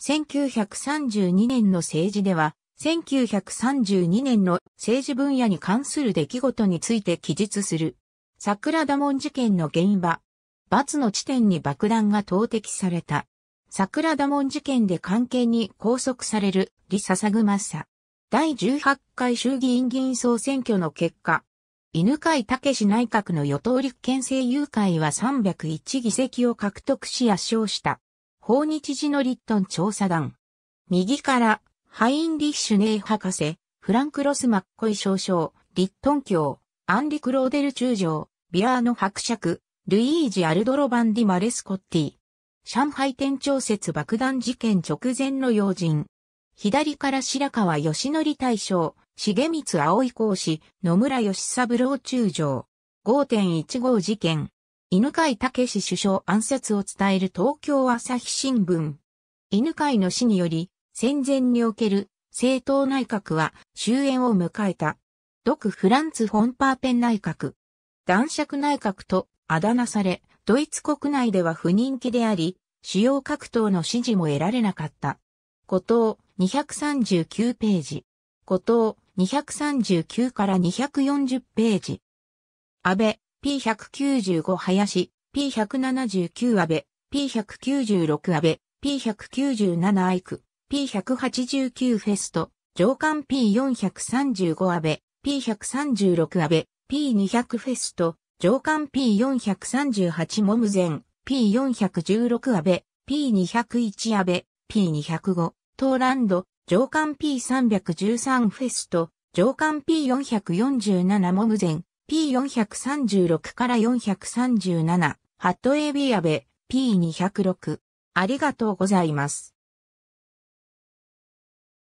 1932年の政治では、1932年の政治分野に関する出来事について記述する。桜田門事件の現場。罰の地点に爆弾が投擲された。桜田門事件で関係に拘束される李笹ッサ。第18回衆議院議員総選挙の結果。犬飼武内閣の与党立憲政友会は301議席を獲得し圧勝した。訪日時のリットン調査団。右から、ハインリッシュネー博士、フランク・ロス・マッコイ少将、リットン教、アンリ・クローデル中将、ビラーノ伯爵、ルイージ・アルドロバンディ・マレスコッティ。上海店長説爆弾事件直前の要人。左から白川義則大将、重光葵公子、野村義三郎中将。5.15事件。犬飼武史首相暗殺を伝える東京朝日新聞。犬飼の死により、戦前における政党内閣は終焉を迎えた。独フランツ・フォンパーペン内閣。男爵内閣とあだ名され、ドイツ国内では不人気であり、主要各党の支持も得られなかった。後藤239ページ。後藤239から240ページ。安倍、P195 林、P179 安倍、P196 安倍、P197 アイク、P189 フェスト、上官 P435 安倍、P136 安倍、P200 フェスト、上官 P438 モムゼン、P416 安倍、P201 安倍、P205、トーランド、上官 P313 フェスト、上官 P447 モムゼン、P436 から437、ハットエビアベ、P206。ありがとうございます。